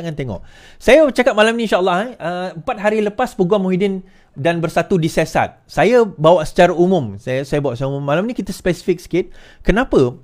akan tengok. Saya cakap malam ni insyaAllah, eh, ah, empat hari lepas Peguam Muhyiddin dan Bersatu disesat. Saya bawa secara umum. Saya, saya bawa secara umum. Malam ni kita spesifik sikit. Kenapa?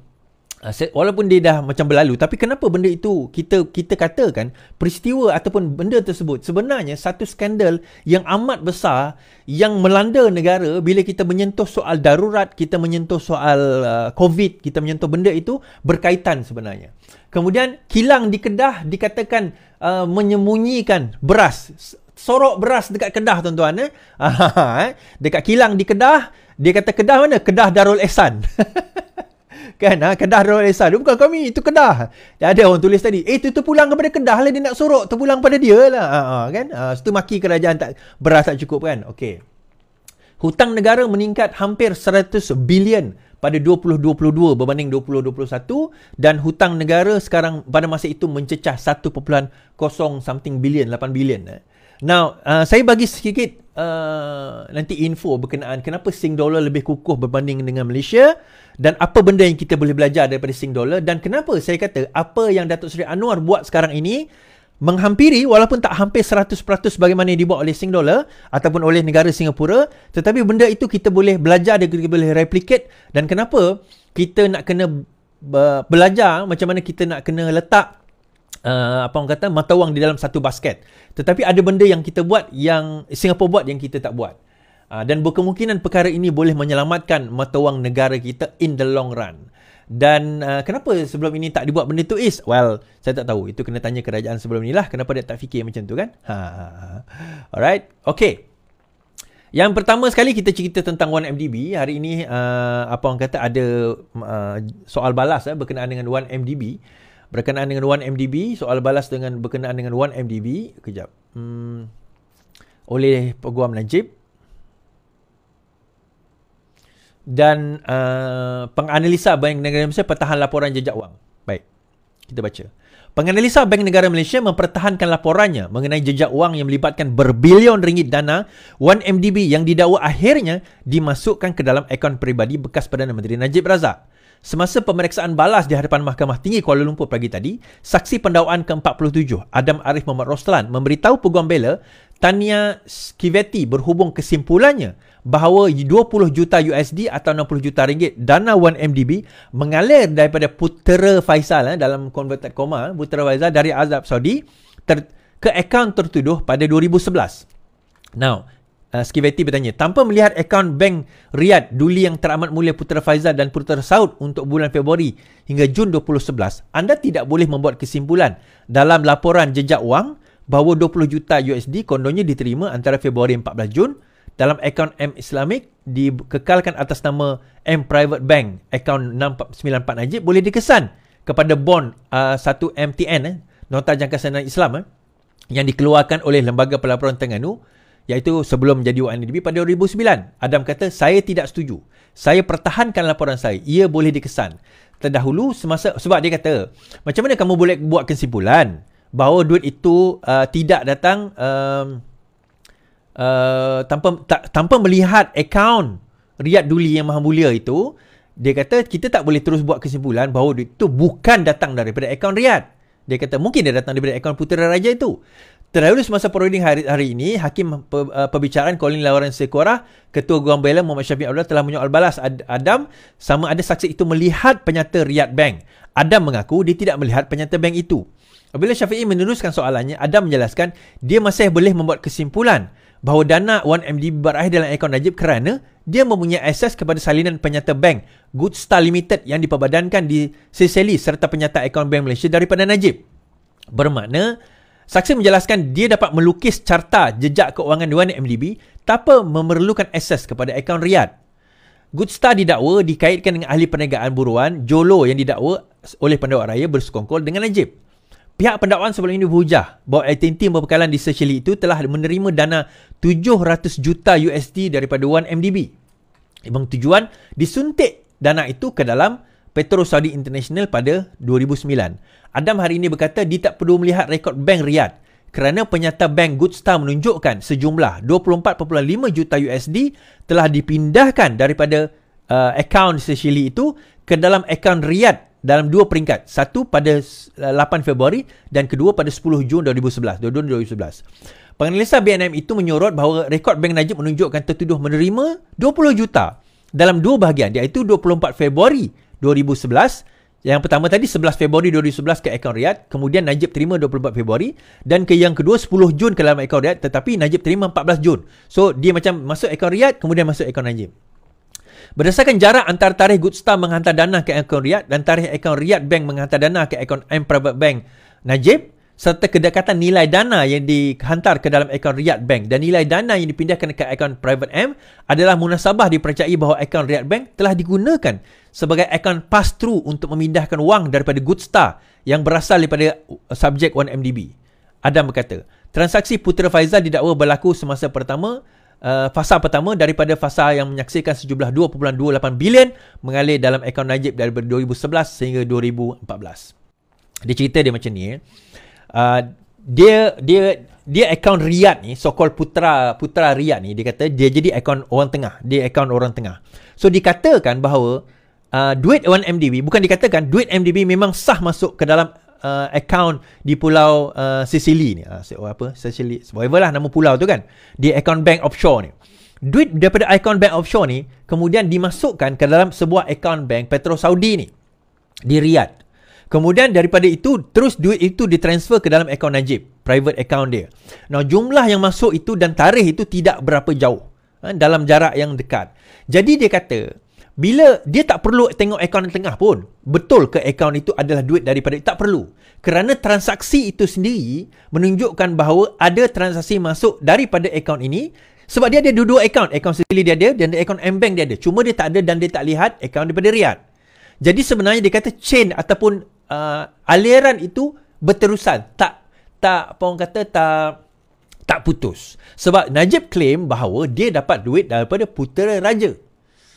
Ah, walaupun dia dah macam berlalu, tapi kenapa benda itu kita kita katakan peristiwa ataupun benda tersebut sebenarnya satu skandal yang amat besar yang melanda negara bila kita menyentuh soal darurat, kita menyentuh soal ah, COVID, kita menyentuh benda itu berkaitan sebenarnya. Kemudian kilang di Kedah dikatakan uh, menyembunyikan beras. Sorok beras dekat Kedah tuan-tuan eh. eh? dekat kilang di Kedah, dia kata Kedah mana? Kedah Darul Ehsan. kan? Ha? Kedah Darul Ehsan. Dia bukan kami, itu Kedah. Dia ada orang tulis tadi. Eh, tu tu pulang kepada Kedah lah dia nak sorok. Tu pulang kepada dia lah. Ha, ha, kan? Ha, situ maki kerajaan tak beras tak cukup kan? Okey. Hutang negara meningkat hampir 100 bilion pada 2022 berbanding 2021 dan hutang negara sekarang pada masa itu mencecah 1.0 something billion 8 billion eh. now uh, saya bagi sedikit uh, nanti info berkenaan kenapa sing dollar lebih kukuh berbanding dengan Malaysia dan apa benda yang kita boleh belajar daripada sing dollar dan kenapa saya kata apa yang Datuk Seri Anwar buat sekarang ini menghampiri walaupun tak hampir 100% bagaimana yang dibuat oleh Sing Dollar ataupun oleh negara Singapura tetapi benda itu kita boleh belajar dan kita boleh replicate dan kenapa kita nak kena belajar macam mana kita nak kena letak uh, apa orang kata mata wang di dalam satu basket tetapi ada benda yang kita buat yang Singapura buat yang kita tak buat uh, dan berkemungkinan perkara ini boleh menyelamatkan mata wang negara kita in the long run dan uh, kenapa sebelum ini tak dibuat benda tu is? Well, saya tak tahu. Itu kena tanya kerajaan sebelum ni lah. Kenapa dia tak fikir macam tu kan? Ha. ha, ha. Alright. Okay. Yang pertama sekali kita cerita tentang 1MDB. Hari ini uh, apa orang kata ada uh, soal balas eh, berkenaan dengan 1MDB. Berkenaan dengan 1MDB. Soal balas dengan berkenaan dengan 1MDB. Kejap. Hmm. Oleh Peguam Najib dan uh, penganalisa Bank Negara Malaysia pertahan laporan jejak wang. Baik. Kita baca. Penganalisa Bank Negara Malaysia mempertahankan laporannya mengenai jejak wang yang melibatkan berbilion ringgit dana 1MDB yang didakwa akhirnya dimasukkan ke dalam akaun peribadi bekas Perdana Menteri Najib Razak. Semasa pemeriksaan balas di hadapan Mahkamah Tinggi Kuala Lumpur pagi tadi, saksi pendakwaan ke-47 Adam Arif Muhammad Roslan memberitahu peguam bela Tania Skiveti berhubung kesimpulannya bahawa 20 juta USD atau 60 juta ringgit dana 1MDB mengalir daripada putera Faisal eh, dalam converted comma eh, putera Faisal dari Azab Saudi ter- ke akaun tertuduh pada 2011. Now, Uh, Skiveti bertanya, tanpa melihat akaun bank Riyad Duli yang teramat mulia Putera Faisal dan Putera Saud untuk bulan Februari hingga Jun 2011, anda tidak boleh membuat kesimpulan dalam laporan jejak wang bahawa 20 juta USD kondonya diterima antara Februari 14 Jun dalam akaun M Islamic dikekalkan atas nama M Private Bank akaun 694 Najib boleh dikesan kepada bond uh, 1MTN eh, nota jangka senarai Islam eh, yang dikeluarkan oleh Lembaga Pelaporan Terengganu iaitu sebelum menjadi UNDP pada 2009 Adam kata saya tidak setuju saya pertahankan laporan saya ia boleh dikesan terdahulu semasa sebab dia kata macam mana kamu boleh buat kesimpulan bahawa duit itu uh, tidak datang uh, uh, tanpa tak, tanpa melihat akaun Riyad Duli yang maha mulia itu dia kata kita tak boleh terus buat kesimpulan bahawa itu bukan datang daripada akaun Riyad dia kata mungkin dia datang daripada akaun putera raja itu Terdahulu semasa proceeding hari, hari ini, Hakim pe, uh, Pembicaraan Colin Lawrence Sekora, Ketua Guam Bela Muhammad Syafiq Abdullah telah menyoal balas Ad, Adam sama ada saksi itu melihat penyata Riyad Bank. Adam mengaku dia tidak melihat penyata bank itu. Bila Syafiq meneruskan soalannya, Adam menjelaskan dia masih boleh membuat kesimpulan bahawa dana 1MDB berakhir dalam akaun Najib kerana dia mempunyai akses kepada salinan penyata bank Goodstar Limited yang diperbadankan di Seychelles serta penyata akaun Bank Malaysia daripada Najib. Bermakna, saksi menjelaskan dia dapat melukis carta jejak keuangan 1MDB tanpa memerlukan akses kepada akaun Riyadh. Goodstar didakwa dikaitkan dengan ahli perniagaan buruan Jolo yang didakwa oleh pendakwa raya bersekongkol dengan Najib. Pihak pendakwaan sebelum ini berhujah bahawa AT&T yang berbekalan di Seychelles itu telah menerima dana 700 juta USD daripada 1MDB. Memang tujuan disuntik dana itu ke dalam Petro Saudi International pada 2009. Adam hari ini berkata dia tak perlu melihat rekod bank Riyadh kerana penyata bank Goodstar menunjukkan sejumlah 24.5 juta USD telah dipindahkan daripada uh, akaun Seychelles itu ke dalam akaun Riyadh dalam dua peringkat. Satu pada 8 eh, Februari dan kedua pada 10 Jun 2011. 2011. Penganalisa BNM itu menyorot bahawa rekod Bank Najib menunjukkan tertuduh menerima 20 juta dalam dua bahagian iaitu 24 Februari 2011 yang pertama tadi 11 Februari 2011 ke akaun Riyad kemudian Najib terima 24 Februari dan ke yang kedua 10 Jun ke dalam akaun Riyad tetapi Najib terima 14 Jun. So dia macam masuk akaun Riyad kemudian masuk akaun Najib. Berdasarkan jarak antara tarikh Goodstar menghantar dana ke akaun Riyad dan tarikh akaun Riyad Bank menghantar dana ke akaun M Private Bank Najib serta kedekatan nilai dana yang dihantar ke dalam akaun Riyad Bank dan nilai dana yang dipindahkan ke akaun Private M adalah munasabah dipercayai bahawa akaun Riyad Bank telah digunakan sebagai akaun pass-through untuk memindahkan wang daripada Goodstar yang berasal daripada subjek 1MDB. Adam berkata, transaksi Putera Faizal didakwa berlaku semasa pertama uh, fasa pertama daripada fasa yang menyaksikan sejumlah 2.28 bilion mengalir dalam akaun Najib daripada 2011 sehingga 2014. Dia cerita dia macam ni. Eh. Uh, dia dia dia akaun Riyad ni, sokol putra putra Riyad ni, dia kata dia jadi akaun orang tengah. Dia akaun orang tengah. So dikatakan bahawa uh, duit 1MDB, bukan dikatakan duit MDB memang sah masuk ke dalam uh, account di pulau uh, Sicily ni uh, apa Sicily whatever lah nama pulau tu kan di account bank offshore ni duit daripada account bank offshore ni kemudian dimasukkan ke dalam sebuah account bank Petro Saudi ni di Riyadh kemudian daripada itu terus duit itu ditransfer ke dalam account Najib private account dia now jumlah yang masuk itu dan tarikh itu tidak berapa jauh uh, dalam jarak yang dekat jadi dia kata bila dia tak perlu tengok akaun yang tengah pun betul ke akaun itu adalah duit daripada tak perlu kerana transaksi itu sendiri menunjukkan bahawa ada transaksi masuk daripada akaun ini sebab dia ada dua-dua akaun akaun sekali dia ada dan akaun bank dia ada cuma dia tak ada dan dia tak lihat akaun daripada riad jadi sebenarnya dia kata chain ataupun uh, aliran itu berterusan tak tak apa orang kata tak tak putus sebab Najib claim bahawa dia dapat duit daripada putera raja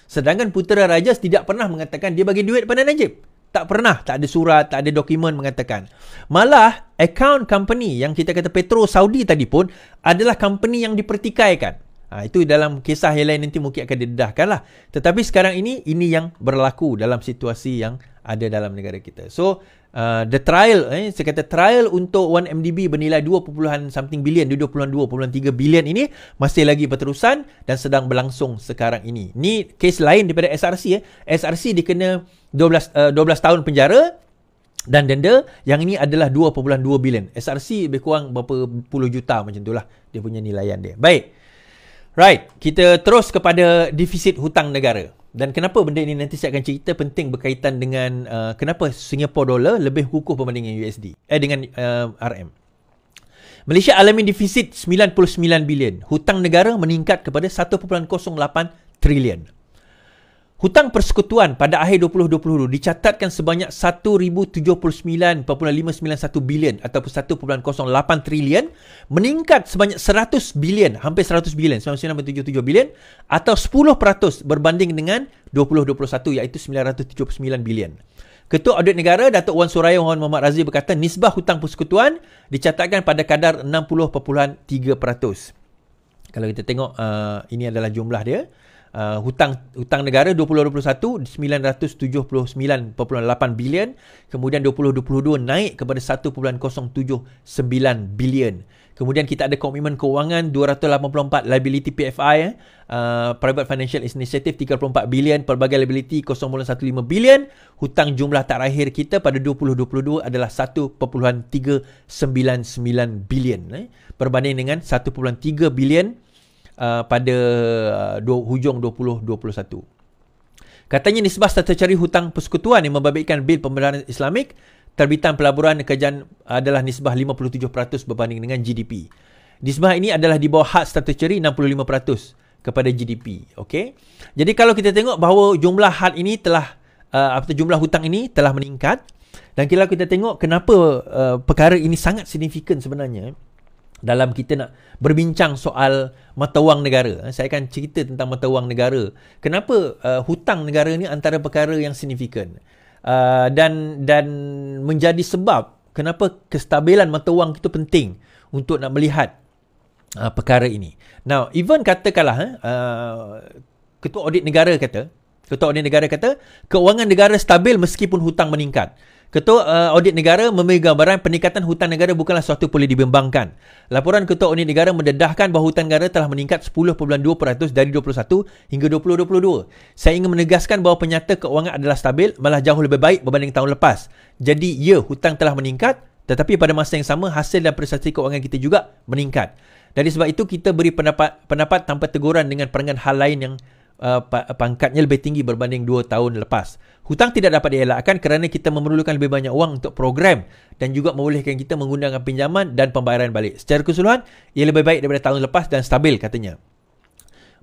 Sedangkan putera raja tidak pernah mengatakan dia bagi duit pada Najib. Tak pernah. Tak ada surat, tak ada dokumen mengatakan. Malah, account company yang kita kata Petro Saudi tadi pun adalah company yang dipertikaikan. Ha, itu dalam kisah yang lain nanti mungkin akan didedahkan lah. Tetapi sekarang ini, ini yang berlaku dalam situasi yang ada dalam negara kita. So, Uh, the trial eh saya kata trial untuk 1MDB bernilai 2. something billion 22.3 billion ini masih lagi berterusan dan sedang berlangsung sekarang ini. Ni kes lain daripada SRC eh. SRC dikena 12 uh, 12 tahun penjara dan denda yang ini adalah 2.2 billion. SRC lebih kurang berapa puluh juta macam itulah dia punya nilaian dia. Baik. Right, kita terus kepada defisit hutang negara. Dan kenapa benda ini nanti saya akan cerita penting berkaitan dengan uh, kenapa Singapore dollar lebih kukuh berbanding dengan USD eh dengan uh, RM. Malaysia alami defisit 99 bilion. Hutang negara meningkat kepada 1.08 trilion. Hutang persekutuan pada akhir 2020 dicatatkan sebanyak 1,079.591 bilion ataupun 1.08 trilion meningkat sebanyak 100 bilion, hampir 100 bilion, 99.77 bilion atau 10% berbanding dengan 2021 iaitu 979 bilion. Ketua Audit Negara Datuk Wan Suraya Wan Muhammad Razif berkata nisbah hutang persekutuan dicatatkan pada kadar 60.3%. Kalau kita tengok uh, ini adalah jumlah dia uh, hutang hutang negara 2021 979.8 bilion kemudian 2022 naik kepada 1.079 bilion kemudian kita ada komitmen kewangan 284 liability PFI eh. Uh, Private Financial Initiative 34 bilion pelbagai liability 0.15 bilion hutang jumlah terakhir kita pada 2022 adalah 1.399 bilion eh. berbanding dengan 1.3 bilion Uh, pada uh, hujung 2021. Katanya nisbah tata cari hutang persekutuan yang membabitkan bil pembenaran islamik terbitan pelaburan kerajaan adalah nisbah 57% berbanding dengan GDP. Nisbah ini adalah di bawah had statutory 65% kepada GDP. Okay? Jadi kalau kita tengok bahawa jumlah had ini telah uh, jumlah hutang ini telah meningkat dan kalau kita tengok kenapa uh, perkara ini sangat signifikan sebenarnya dalam kita nak berbincang soal mata wang negara eh, saya akan cerita tentang mata wang negara kenapa uh, hutang negara ni antara perkara yang signifikan uh, dan dan menjadi sebab kenapa kestabilan mata wang kita penting untuk nak melihat uh, perkara ini now even katakanlah uh, ketua audit negara kata ketua audit negara kata keuangan negara stabil meskipun hutang meningkat Ketua uh, Audit Negara memberi gambaran peningkatan hutan negara bukanlah sesuatu yang boleh dibimbangkan. Laporan Ketua Audit Negara mendedahkan bahawa hutan negara telah meningkat 10.2% dari 21 hingga 2022. Saya ingin menegaskan bahawa penyata keuangan adalah stabil malah jauh lebih baik berbanding tahun lepas. Jadi ya, hutang telah meningkat tetapi pada masa yang sama hasil dan prestasi keuangan kita juga meningkat. Dari sebab itu kita beri pendapat pendapat tanpa teguran dengan perangan hal lain yang uh, pangkatnya lebih tinggi berbanding 2 tahun lepas. Hutang tidak dapat dielakkan kerana kita memerlukan lebih banyak wang untuk program dan juga membolehkan kita menggunakan pinjaman dan pembayaran balik. Secara keseluruhan, ia lebih baik daripada tahun lepas dan stabil katanya.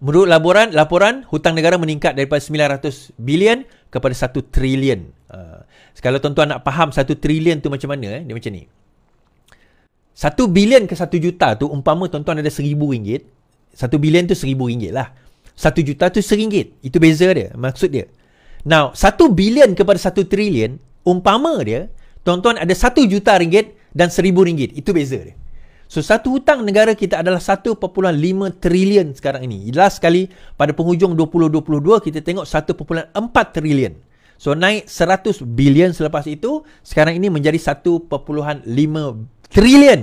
Menurut laporan, laporan hutang negara meningkat daripada 900 bilion kepada 1 trilion. Uh, kalau tuan-tuan nak faham 1 trilion tu macam mana, eh? dia macam ni. 1 bilion ke 1 juta tu umpama tuan-tuan ada rm ringgit. 1 bilion tu rm ringgit lah. 1 juta tu RM1. Itu beza dia, maksud dia. Now, 1 bilion kepada 1 trilion, umpama dia, tuan-tuan ada 1 juta ringgit dan 1000 ringgit. Itu beza dia. So, satu hutang negara kita adalah 1.5 trilion sekarang ini. jelas sekali, pada penghujung 2022, kita tengok 1.4 trilion. So, naik 100 bilion selepas itu, sekarang ini menjadi 1.5 trilion.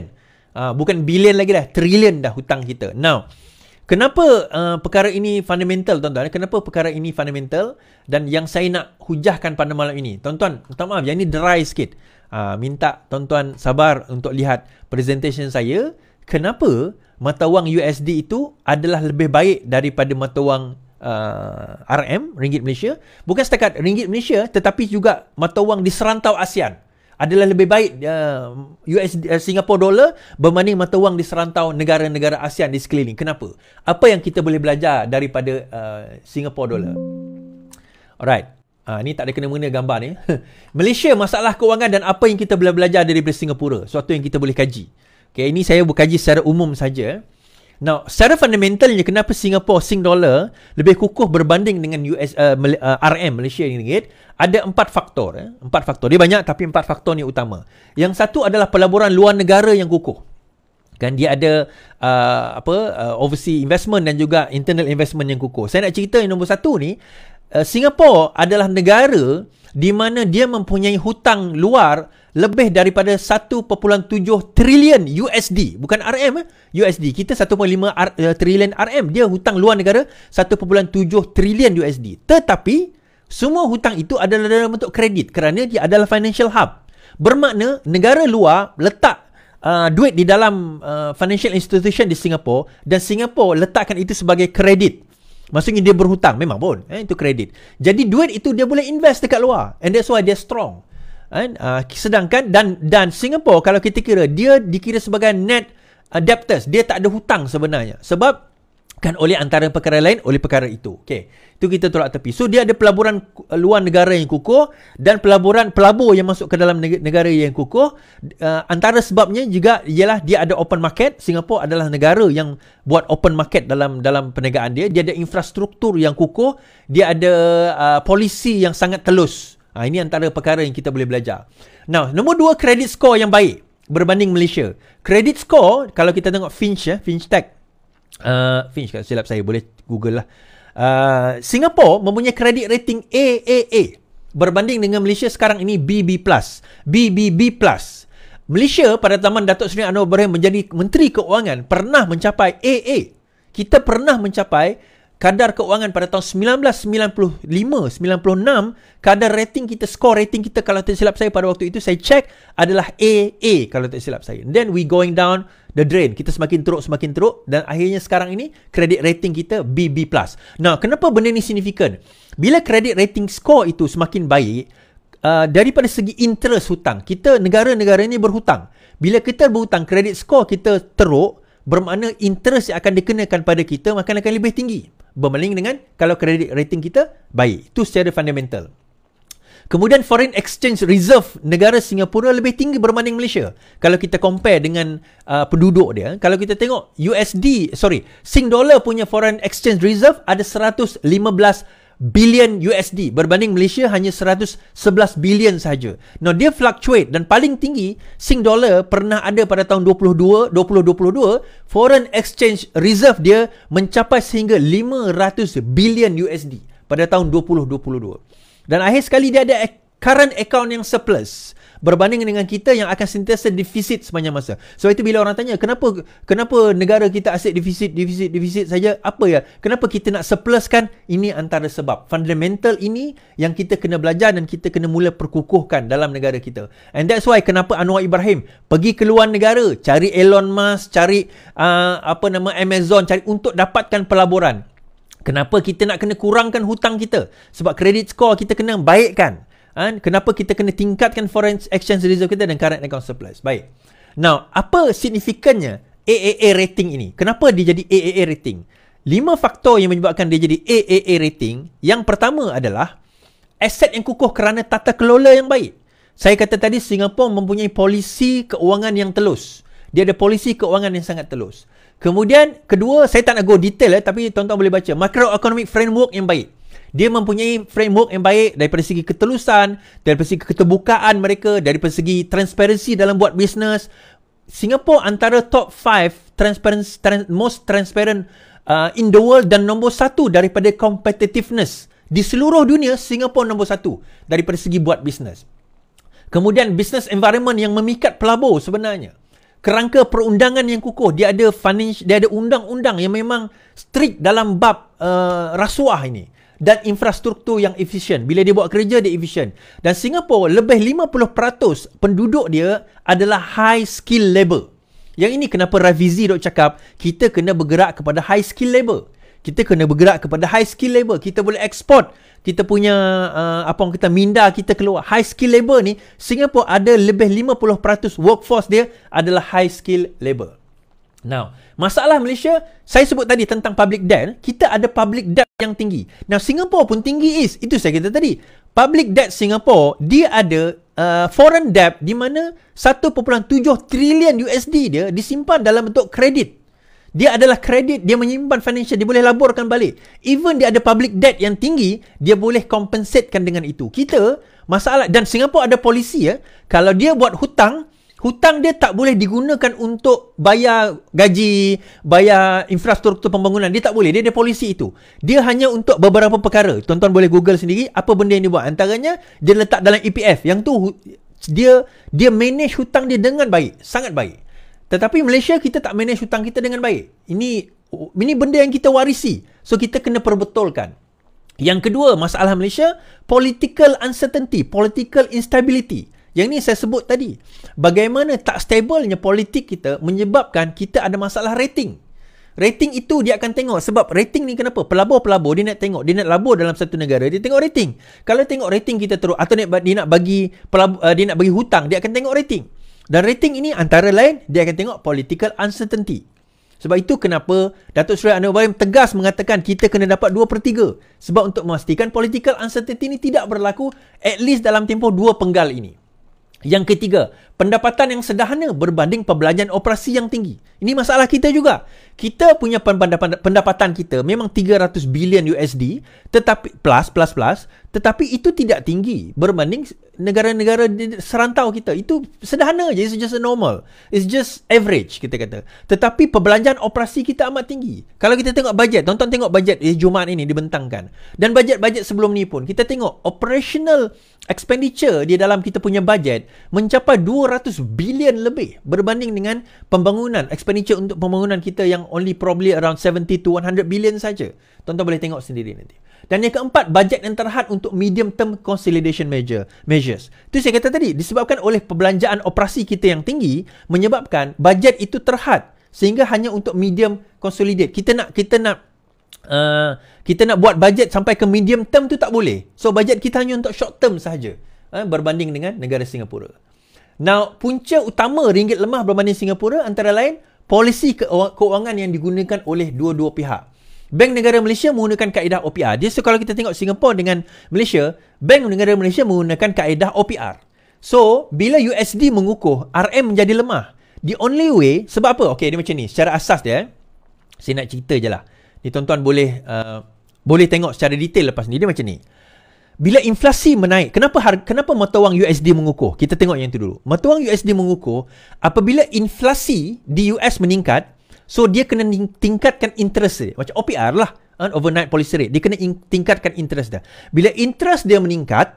Uh, bukan bilion lagi dah, trilion dah hutang kita. Now, Kenapa uh, perkara ini fundamental tuan-tuan? Kenapa perkara ini fundamental? Dan yang saya nak hujahkan pada malam ini. Tuan-tuan, minta maaf. Yang ini dry sikit. Uh, minta tuan-tuan sabar untuk lihat presentation saya. Kenapa mata wang USD itu adalah lebih baik daripada mata wang uh, RM, Ringgit Malaysia. Bukan setakat Ringgit Malaysia tetapi juga mata wang di serantau ASEAN adalah lebih baik uh, US uh, Singapore dollar berbanding mata wang di serantau negara-negara ASEAN di sekeliling. Kenapa? Apa yang kita boleh belajar daripada uh, Singapore dollar? Alright. Ah ni tak ada kena mengena gambar ni. Malaysia masalah kewangan dan apa yang kita boleh belajar daripada Singapura? Suatu yang kita boleh kaji. Okay, ini saya bukaji secara umum saja. Now, secara fundamentalnya kenapa Singapore Sing Dollar lebih kukuh berbanding dengan US uh, Mal- uh, RM Malaysia ringgit? Ada empat faktor, eh? empat faktor. Dia banyak tapi empat faktor ni utama. Yang satu adalah pelaburan luar negara yang kukuh. Kan dia ada uh, apa uh, overseas investment dan juga internal investment yang kukuh. Saya nak cerita yang nombor satu ni, uh, Singapore adalah negara di mana dia mempunyai hutang luar lebih daripada 1.7 trilion USD bukan RM eh USD kita 1.5 uh, eh, trilion RM dia hutang luar negara 1.7 trilion USD tetapi semua hutang itu adalah dalam bentuk kredit kerana dia adalah financial hub bermakna negara luar letak uh, duit di dalam uh, financial institution di Singapore dan Singapore letakkan itu sebagai kredit maksudnya dia berhutang memang pun eh itu kredit jadi duit itu dia boleh invest dekat luar and that's why dia strong Uh, sedangkan dan dan Singapore kalau kita kira dia dikira sebagai net adapters dia tak ada hutang sebenarnya sebab kan oleh antara perkara lain oleh perkara itu okey itu kita tolak tepi so dia ada pelaburan uh, luar negara yang kukuh dan pelaburan pelabur yang masuk ke dalam negara yang kukuh uh, antara sebabnya juga ialah dia ada open market Singapore adalah negara yang buat open market dalam dalam perniagaan dia dia ada infrastruktur yang kukuh dia ada uh, polisi yang sangat telus Ha, ini antara perkara yang kita boleh belajar. Now, nombor dua, credit score yang baik berbanding Malaysia. Credit score, kalau kita tengok Finch, ya, Finch Tech. Uh, Finch, kalau silap saya, boleh Google lah. Uh, Singapore mempunyai credit rating AAA berbanding dengan Malaysia sekarang ini BB+. BBB+. Malaysia pada zaman Datuk Seri Anwar Ibrahim menjadi Menteri Keuangan pernah mencapai AA. Kita pernah mencapai kadar keuangan pada tahun 1995-96, kadar rating kita, skor rating kita kalau tak silap saya pada waktu itu saya check adalah AA kalau tak silap saya. And then we going down the drain. Kita semakin teruk, semakin teruk dan akhirnya sekarang ini credit rating kita BB+. Nah, kenapa benda ni signifikan? Bila credit rating skor itu semakin baik, uh, daripada segi interest hutang, kita negara-negara ini berhutang. Bila kita berhutang, credit skor kita teruk, bermakna interest yang akan dikenakan pada kita makan akan lebih tinggi berbanding dengan kalau credit rating kita baik itu secara fundamental kemudian foreign exchange reserve negara Singapura lebih tinggi berbanding Malaysia kalau kita compare dengan uh, penduduk dia kalau kita tengok USD sorry Sing Dollar punya foreign exchange reserve ada 115 Billion USD berbanding Malaysia hanya 111 billion sahaja. Now dia fluctuate dan paling tinggi Sing Dollar pernah ada pada tahun 22, 2022 foreign exchange reserve dia mencapai sehingga 500 billion USD pada tahun 2022. Dan akhir sekali dia ada current account yang surplus berbanding dengan kita yang akan sentiasa defisit sepanjang masa. So itu bila orang tanya kenapa kenapa negara kita asyik defisit defisit defisit saja apa ya? Kenapa kita nak surpluskan? Ini antara sebab fundamental ini yang kita kena belajar dan kita kena mula perkukuhkan dalam negara kita. And that's why kenapa Anwar Ibrahim pergi keluar negara, cari Elon Musk, cari uh, apa nama Amazon cari untuk dapatkan pelaburan. Kenapa kita nak kena kurangkan hutang kita? Sebab kredit score kita kena baikkan kan? kenapa kita kena tingkatkan foreign exchange reserve kita dan current account surplus baik now apa signifikannya AAA rating ini kenapa dia jadi AAA rating lima faktor yang menyebabkan dia jadi AAA rating yang pertama adalah aset yang kukuh kerana tata kelola yang baik saya kata tadi Singapura mempunyai polisi keuangan yang telus dia ada polisi keuangan yang sangat telus Kemudian kedua saya tak nak go detail eh tapi tuan-tuan boleh baca macroeconomic framework yang baik dia mempunyai framework yang baik dari segi ketelusan, dari segi keterbukaan mereka, dari segi transparansi dalam buat bisnes. Singapore antara top 5 trans, most transparent uh, in the world dan nombor 1 daripada competitiveness. Di seluruh dunia, Singapore nombor 1 daripada segi buat bisnes. Kemudian business environment yang memikat pelabur sebenarnya. Kerangka perundangan yang kukuh, dia ada financial, dia ada undang-undang yang memang strict dalam bab uh, rasuah ini dan infrastruktur yang efisien. Bila dia buat kerja, dia efisien. Dan Singapura, lebih 50% penduduk dia adalah high skill labor. Yang ini kenapa Ravizi dok cakap, kita kena bergerak kepada high skill labor. Kita kena bergerak kepada high skill labor. Kita boleh export kita punya uh, apa orang kata minda kita keluar high skill labor ni Singapura ada lebih 50% workforce dia adalah high skill labor Now, masalah Malaysia, saya sebut tadi tentang public debt, kita ada public debt yang tinggi. Now, Singapore pun tinggi is, itu saya kata tadi. Public debt Singapore, dia ada uh, foreign debt di mana 1.7 trilion USD dia disimpan dalam bentuk kredit. Dia adalah kredit, dia menyimpan financial, dia boleh laburkan balik. Even dia ada public debt yang tinggi, dia boleh compensatekan dengan itu. Kita, masalah, dan Singapore ada polisi ya, kalau dia buat hutang, hutang dia tak boleh digunakan untuk bayar gaji, bayar infrastruktur pembangunan. Dia tak boleh. Dia ada polisi itu. Dia hanya untuk beberapa perkara. Tuan-tuan boleh google sendiri apa benda yang dia buat. Antaranya, dia letak dalam EPF. Yang tu, dia dia manage hutang dia dengan baik. Sangat baik. Tetapi Malaysia, kita tak manage hutang kita dengan baik. Ini ini benda yang kita warisi. So, kita kena perbetulkan. Yang kedua, masalah Malaysia, political uncertainty, political instability. Yang ni saya sebut tadi. Bagaimana tak stabilnya politik kita menyebabkan kita ada masalah rating. Rating itu dia akan tengok. Sebab rating ni kenapa? Pelabur-pelabur dia nak tengok. Dia nak labur dalam satu negara. Dia tengok rating. Kalau tengok rating kita teruk atau dia nak bagi pelabur, uh, dia nak bagi hutang, dia akan tengok rating. Dan rating ini antara lain, dia akan tengok political uncertainty. Sebab itu kenapa Datuk Seri Anwar Ibrahim tegas mengatakan kita kena dapat 2 per 3. Sebab untuk memastikan political uncertainty ini tidak berlaku at least dalam tempoh 2 penggal ini. Yang ketiga, pendapatan yang sederhana berbanding perbelanjaan operasi yang tinggi. Ini masalah kita juga. Kita punya pendapatan kita memang 300 bilion USD tetapi plus plus plus tetapi itu tidak tinggi berbanding negara-negara serantau kita. Itu sederhana je. It's just a normal. It's just average kita kata. Tetapi perbelanjaan operasi kita amat tinggi. Kalau kita tengok bajet, tonton tengok bajet eh, Jumaat ini dibentangkan. Dan bajet-bajet sebelum ni pun kita tengok operational expenditure di dalam kita punya bajet mencapai 200 bilion lebih berbanding dengan pembangunan expenditure untuk pembangunan kita yang only probably around 70 to 100 bilion saja. Tonton boleh tengok sendiri nanti. Dan yang keempat, bajet yang terhad untuk medium term consolidation measure, measures. Itu saya kata tadi, disebabkan oleh perbelanjaan operasi kita yang tinggi menyebabkan bajet itu terhad sehingga hanya untuk medium consolidate. Kita nak kita nak uh, kita nak buat bajet sampai ke medium term tu tak boleh. So bajet kita hanya untuk short term saja eh, berbanding dengan negara Singapura. Now, punca utama ringgit lemah berbanding Singapura antara lain polisi keuangan yang digunakan oleh dua-dua pihak. Bank Negara Malaysia menggunakan kaedah OPR. Jadi, so, kalau kita tengok Singapura dengan Malaysia, Bank Negara Malaysia menggunakan kaedah OPR. So, bila USD mengukuh, RM menjadi lemah. The only way, sebab apa? Okay, dia macam ni. Secara asas dia, eh, saya nak cerita je lah. Ni tuan-tuan boleh, uh, boleh tengok secara detail lepas ni. Dia macam ni bila inflasi menaik, kenapa harga, kenapa mata wang USD mengukuh? Kita tengok yang itu dulu. Mata wang USD mengukuh apabila inflasi di US meningkat, so dia kena tingkatkan interest dia. Macam OPR lah, eh, overnight policy rate. Dia kena in- tingkatkan interest dia. Bila interest dia meningkat,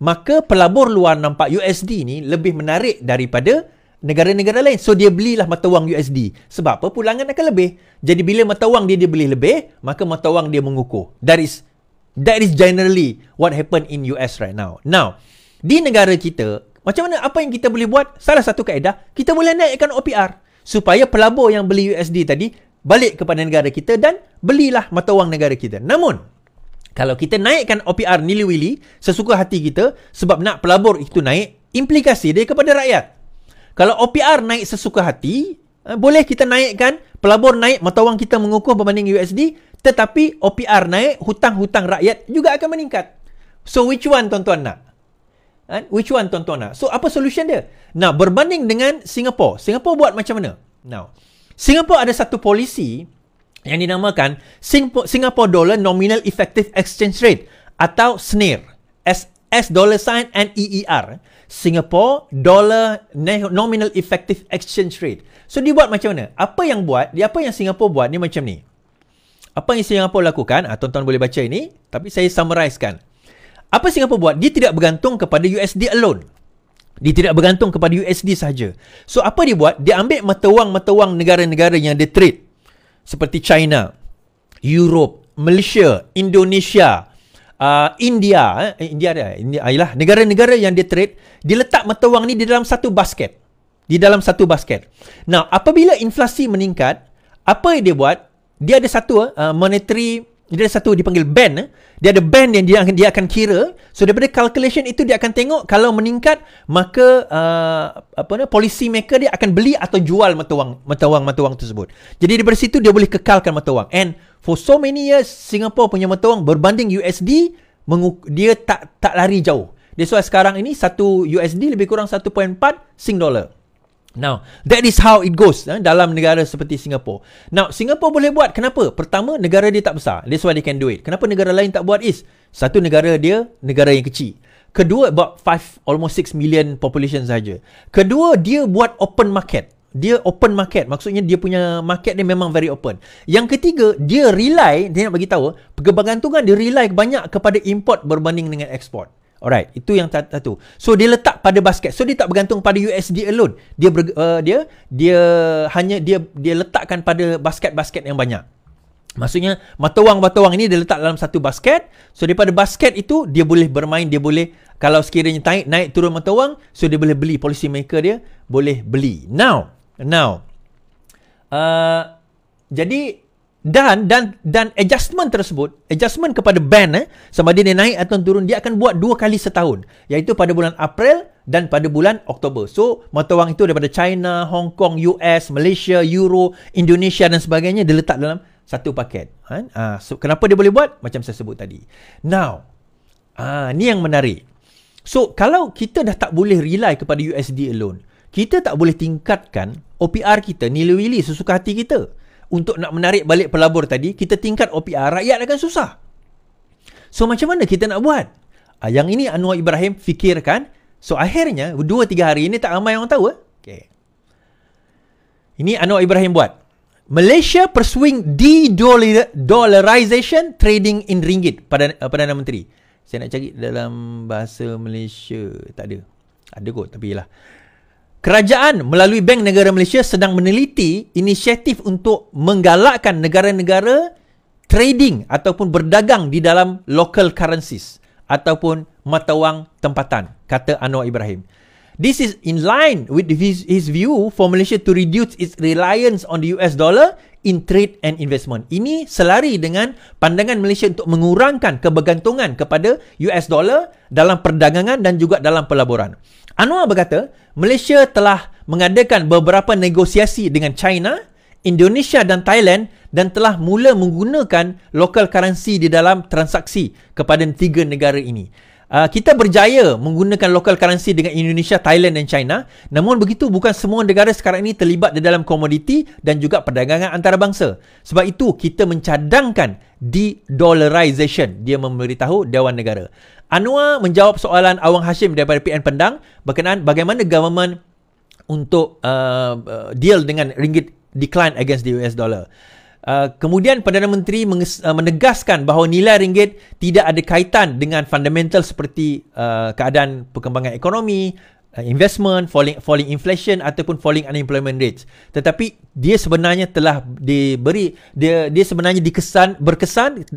maka pelabur luar nampak USD ni lebih menarik daripada negara-negara lain. So dia belilah mata wang USD. Sebab apa? Pulangan akan lebih. Jadi bila mata wang dia beli lebih, maka mata wang dia mengukuh. That is That is generally what happen in US right now. Now, di negara kita, macam mana apa yang kita boleh buat? Salah satu kaedah, kita boleh naikkan OPR supaya pelabur yang beli USD tadi balik kepada negara kita dan belilah mata wang negara kita. Namun, kalau kita naikkan OPR nili-wili sesuka hati kita sebab nak pelabur itu naik, implikasi dia kepada rakyat. Kalau OPR naik sesuka hati, eh, boleh kita naikkan pelabur naik mata wang kita mengukuh berbanding USD tetapi OPR naik, hutang-hutang rakyat juga akan meningkat. So which one tuan-tuan nak? Kan? Which one tuan-tuan nak? So apa solution dia? Nah, berbanding dengan Singapore. Singapore buat macam mana? Now, Singapore ada satu polisi yang dinamakan Singapore Dollar Nominal Effective Exchange Rate atau SNEER. S S dollar sign and E E R. Singapore Dollar Nominal Effective Exchange Rate. So dia buat macam mana? Apa yang buat? Dia apa yang Singapore buat ni macam ni. Apa yang Singapura lakukan? Ha, tuan-tuan boleh baca ini. Tapi saya summarizekan. Apa Singapura buat? Dia tidak bergantung kepada USD alone. Dia tidak bergantung kepada USD saja. So, apa dia buat? Dia ambil mata wang-mata wang negara-negara yang dia trade. Seperti China, Europe, Malaysia, Indonesia, uh, India. Eh, India ada? India, ayalah. Ah, negara-negara yang dia trade, dia letak mata wang ni di dalam satu basket. Di dalam satu basket. Now, apabila inflasi meningkat, apa yang dia buat? dia ada satu eh, uh, monetary dia ada satu dipanggil band eh. dia ada band yang dia akan dia akan kira so daripada calculation itu dia akan tengok kalau meningkat maka uh, apa ni policy maker dia akan beli atau jual mata wang mata wang mata wang tersebut jadi daripada situ dia boleh kekalkan mata wang and for so many years Singapore punya mata wang berbanding USD dia tak tak lari jauh that's why sekarang ini satu USD lebih kurang 1.4 sing dollar Now, that is how it goes eh, dalam negara seperti Singapore. Now, Singapore boleh buat. Kenapa? Pertama, negara dia tak besar. That's why they can do it. Kenapa negara lain tak buat is, satu negara dia, negara yang kecil. Kedua, about 5, almost 6 million population saja. Kedua, dia buat open market. Dia open market. Maksudnya, dia punya market dia memang very open. Yang ketiga, dia rely, dia nak bagi tahu, pergebagan tu kan dia rely banyak kepada import berbanding dengan export. Alright, itu yang satu. So dia letak pada basket. So dia tak bergantung pada USD alone. Dia ber, uh, dia dia hanya dia dia letakkan pada basket-basket yang banyak. Maksudnya mata wang-mata wang ini dia letak dalam satu basket. So daripada basket itu dia boleh bermain, dia boleh kalau sekiranya naik naik turun mata wang, so dia boleh beli policy maker dia boleh beli. Now, now. Uh, jadi dan dan dan adjustment tersebut adjustment kepada band eh sama ada dia naik atau turun dia akan buat dua kali setahun iaitu pada bulan April dan pada bulan Oktober. So mata wang itu daripada China, Hong Kong, US, Malaysia, Euro, Indonesia dan sebagainya diletak dalam satu paket. Ha? Ah, so, kenapa dia boleh buat? Macam saya sebut tadi. Now, ah, ni yang menarik. So kalau kita dah tak boleh rely kepada USD alone, kita tak boleh tingkatkan OPR kita, nilai-nilai sesuka hati kita untuk nak menarik balik pelabur tadi, kita tingkat OPR, rakyat akan susah. So, macam mana kita nak buat? Uh, yang ini Anwar Ibrahim fikirkan. So, akhirnya, 2-3 hari ini tak ramai orang tahu. Eh? Okay. Ini Anwar Ibrahim buat. Malaysia pursuing de-dollarization trading in ringgit. Perdana, uh, Perdana Menteri. Saya nak cari dalam bahasa Malaysia. Tak ada. Ada kot, tapi lah. Kerajaan melalui Bank Negara Malaysia sedang meneliti inisiatif untuk menggalakkan negara-negara trading ataupun berdagang di dalam local currencies ataupun mata wang tempatan, kata Anwar Ibrahim. This is in line with his, his view for Malaysia to reduce its reliance on the US dollar in trade and investment. Ini selari dengan pandangan Malaysia untuk mengurangkan kebergantungan kepada US dollar dalam perdagangan dan juga dalam pelaburan. Anwar berkata, Malaysia telah mengadakan beberapa negosiasi dengan China, Indonesia dan Thailand dan telah mula menggunakan local currency di dalam transaksi kepada tiga negara ini. Uh, kita berjaya menggunakan local currency dengan Indonesia, Thailand dan China. Namun begitu bukan semua negara sekarang ini terlibat di dalam komoditi dan juga perdagangan antarabangsa. Sebab itu kita mencadangkan de-dollarization. Dia memberitahu Dewan Negara. Anwar menjawab soalan Awang Hashim daripada PN Pendang berkenaan bagaimana government untuk uh, deal dengan ringgit decline against the US dollar. Uh, kemudian Perdana Menteri uh, menegaskan bahawa nilai ringgit tidak ada kaitan dengan fundamental seperti uh, keadaan perkembangan ekonomi, uh, investment, falling falling inflation ataupun falling unemployment rates. Tetapi dia sebenarnya telah diberi dia dia sebenarnya dikesan berkesan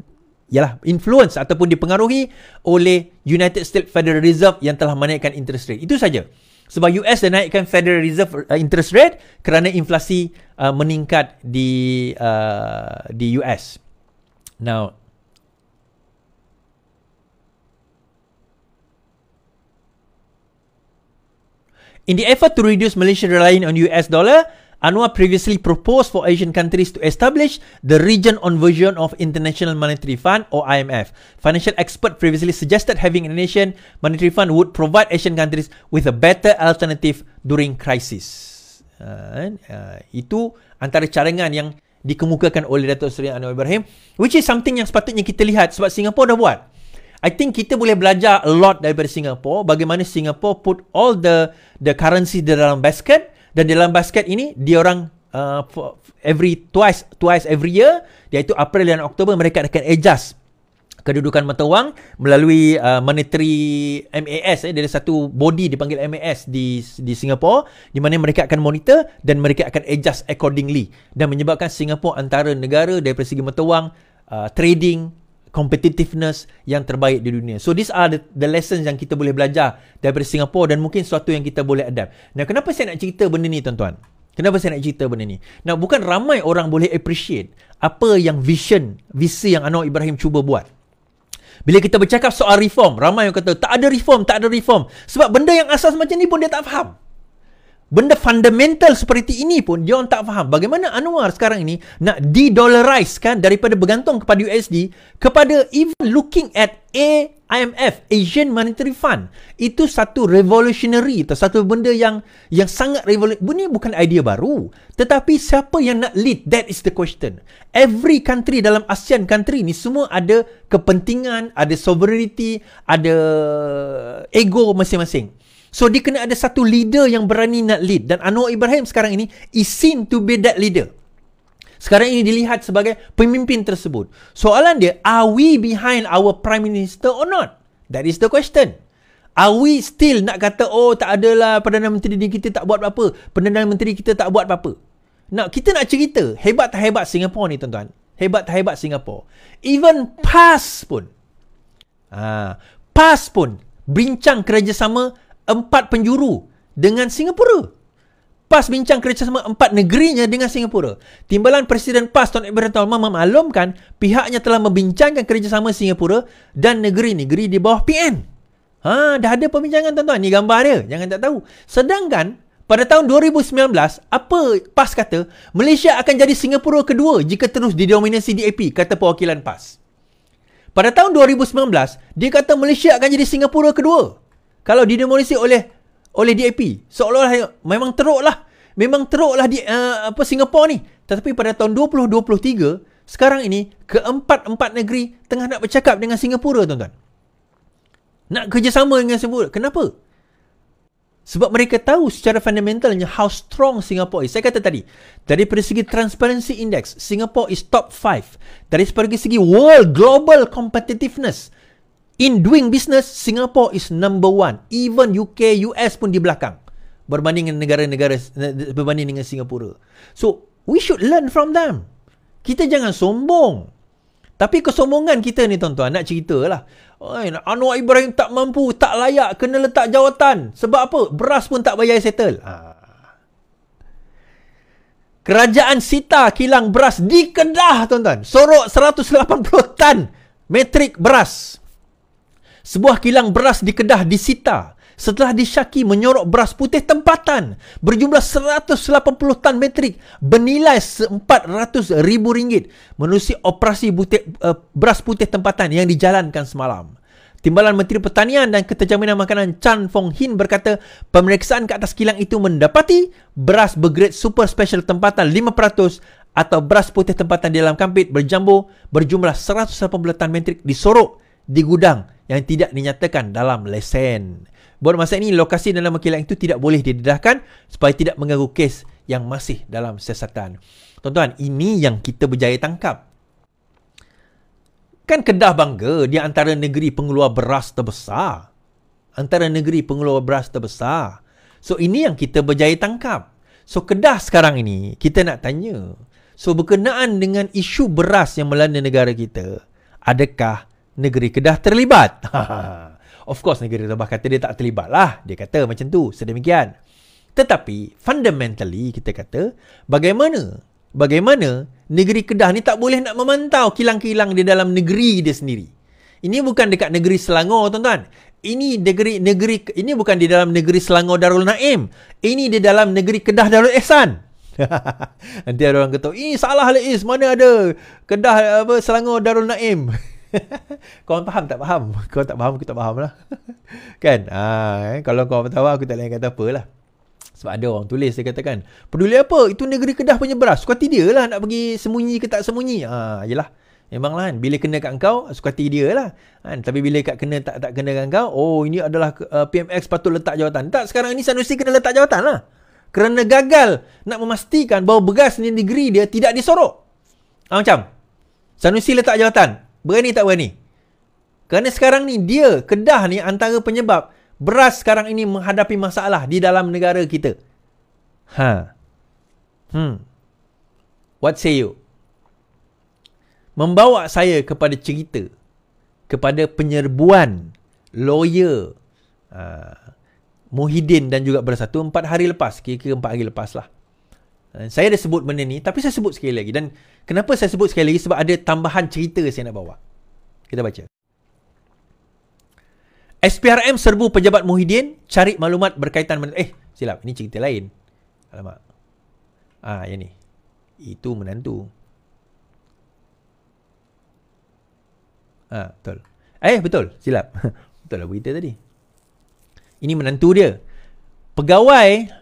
ialah influence ataupun dipengaruhi oleh United States Federal Reserve yang telah menaikkan interest rate. Itu saja. Sebab US dah naikkan Federal Reserve uh, interest rate kerana inflasi uh, meningkat di uh, di US. Now In the effort to reduce Malaysia reliance on US dollar, Anwar previously proposed for Asian countries to establish the region on version of International Monetary Fund or IMF. Financial expert previously suggested having an Asian Monetary Fund would provide Asian countries with a better alternative during crisis. Uh, uh, itu antara carangan yang dikemukakan oleh Datuk Seri Anwar Ibrahim which is something yang sepatutnya kita lihat sebab Singapore dah buat. I think kita boleh belajar a lot daripada Singapore bagaimana Singapore put all the the currency dalam basket dan dalam basket ini dia orang uh, every twice twice every year iaitu April dan Oktober mereka akan adjust kedudukan mata wang melalui uh, monetary MAS eh, dia ada satu body dipanggil MAS di di Singapore di mana mereka akan monitor dan mereka akan adjust accordingly dan menyebabkan Singapore antara negara dari segi mata wang uh, trading competitiveness yang terbaik di dunia. So these are the, the lessons yang kita boleh belajar daripada Singapura dan mungkin sesuatu yang kita boleh adapt. Nah, kenapa saya nak cerita benda ni tuan-tuan? Kenapa saya nak cerita benda ni? Nah, bukan ramai orang boleh appreciate apa yang vision, visi yang Anwar Ibrahim cuba buat. Bila kita bercakap soal reform, ramai yang kata tak ada reform, tak ada reform. Sebab benda yang asas macam ni pun dia tak faham benda fundamental seperti ini pun dia orang tak faham bagaimana Anwar sekarang ini nak de-dollarize kan daripada bergantung kepada USD kepada even looking at A IMF Asian Monetary Fund itu satu revolutionary atau satu benda yang yang sangat revolutionary ini bukan idea baru tetapi siapa yang nak lead that is the question every country dalam ASEAN country ni semua ada kepentingan ada sovereignty ada ego masing-masing So dia kena ada satu leader yang berani nak lead dan Anwar Ibrahim sekarang ini is seen to be that leader. Sekarang ini dilihat sebagai pemimpin tersebut. Soalan dia, are we behind our prime minister or not? That is the question. Are we still nak kata, oh tak adalah Perdana Menteri ni kita tak buat apa-apa. Perdana Menteri kita tak buat apa-apa. Nak, kita nak cerita, hebat tak hebat Singapore ni tuan-tuan. Hebat tak hebat Singapore. Even PAS pun. Ah, PAS pun. Bincang kerjasama empat penjuru dengan Singapura. PAS bincang kerjasama empat negerinya dengan Singapura. Timbalan Presiden PAS Tuan Ibrahim Tuan memaklumkan pihaknya telah membincangkan kerjasama Singapura dan negeri-negeri di bawah PN. Ha, dah ada pembincangan tuan-tuan. Ni gambar dia. Jangan tak tahu. Sedangkan pada tahun 2019, apa PAS kata Malaysia akan jadi Singapura kedua jika terus didominasi DAP, kata perwakilan PAS. Pada tahun 2019, dia kata Malaysia akan jadi Singapura kedua kalau didemolisi oleh oleh DAP seolah-olah memang teruklah memang teruklah di uh, apa Singapura ni tetapi pada tahun 2023 sekarang ini keempat-empat negeri tengah nak bercakap dengan Singapura tuan-tuan nak kerjasama dengan Singapura kenapa sebab mereka tahu secara fundamentalnya how strong Singapore is. Saya kata tadi, dari segi transparency index, Singapore is top 5. Dari segi world global competitiveness, In doing business, Singapore is number one. Even UK, US pun di belakang. Berbanding dengan negara-negara, berbanding dengan Singapura. So, we should learn from them. Kita jangan sombong. Tapi kesombongan kita ni tuan-tuan, nak ceritalah. Oi, Anwar Ibrahim tak mampu, tak layak, kena letak jawatan. Sebab apa? Beras pun tak bayar settle. Ha. Kerajaan sita kilang beras di Kedah, tuan-tuan. Sorok 180 tan metrik beras. Sebuah kilang beras di Kedah disita setelah disyaki menyorok beras putih tempatan berjumlah 180 tan metrik bernilai RM400,000 menerusi operasi butik, uh, eh, beras putih tempatan yang dijalankan semalam. Timbalan Menteri Pertanian dan Keterjaminan Makanan Chan Fong Hin berkata pemeriksaan ke atas kilang itu mendapati beras bergrade super special tempatan 5% atau beras putih tempatan di dalam kampit berjambu berjumlah 180 tan metrik disorok di gudang yang tidak dinyatakan dalam lesen. Buat masa ini, lokasi dalam kilang itu tidak boleh didedahkan supaya tidak mengganggu kes yang masih dalam siasatan. Tuan-tuan, ini yang kita berjaya tangkap. Kan Kedah bangga dia antara negeri pengeluar beras terbesar. Antara negeri pengeluar beras terbesar. So, ini yang kita berjaya tangkap. So, Kedah sekarang ini, kita nak tanya. So, berkenaan dengan isu beras yang melanda negara kita, adakah negeri Kedah terlibat. of course negeri Sabah kata dia tak terlibat lah. Dia kata macam tu. Sedemikian. Tetapi fundamentally kita kata bagaimana bagaimana negeri Kedah ni tak boleh nak memantau kilang-kilang di dalam negeri dia sendiri. Ini bukan dekat negeri Selangor tuan-tuan. Ini negeri negeri ini bukan di dalam negeri Selangor Darul Naim. Ini di dalam negeri Kedah Darul Ehsan. Nanti ada orang kata, "Ih, salah lah mana ada Kedah apa Selangor Darul Naim?" Kau Korang faham tak faham? kau tak faham, aku tak faham lah. kan? Ha, eh? Kalau kau tahu, aku tak nak kata apa lah. Sebab ada orang tulis, dia katakan, peduli apa? Itu negeri Kedah punya beras. Sukati dia lah nak pergi sembunyi ke tak sembunyi. Ha, yelah. Memang lah kan. Bila kena kat kau, sukati dia lah. Kan? Tapi bila kat kena tak tak kena kat kau, oh ini adalah uh, PMX patut letak jawatan. Tak, sekarang ni Sanusi kena letak jawatan lah. Kerana gagal nak memastikan bahawa beras ni negeri dia tidak disorok. Ha, macam? Sanusi letak jawatan. Berani tak berani? Kerana sekarang ni dia, Kedah ni antara penyebab beras sekarang ini menghadapi masalah di dalam negara kita. Ha. Hmm. What say you? Membawa saya kepada cerita kepada penyerbuan lawyer uh, Muhyiddin dan juga Bersatu empat hari lepas, kira-kira empat hari lepas lah. Uh, saya dah sebut benda ni, tapi saya sebut sekali lagi. Dan Kenapa saya sebut sekali lagi? Sebab ada tambahan cerita saya nak bawa. Kita baca. SPRM serbu pejabat Muhyiddin cari maklumat berkaitan men- Eh, silap. Ini cerita lain. Alamak. Ah, ha, yang ni. Itu menantu. Ah, betul. Eh, betul. Silap. betul lah berita tadi. Ini menantu dia. Pegawai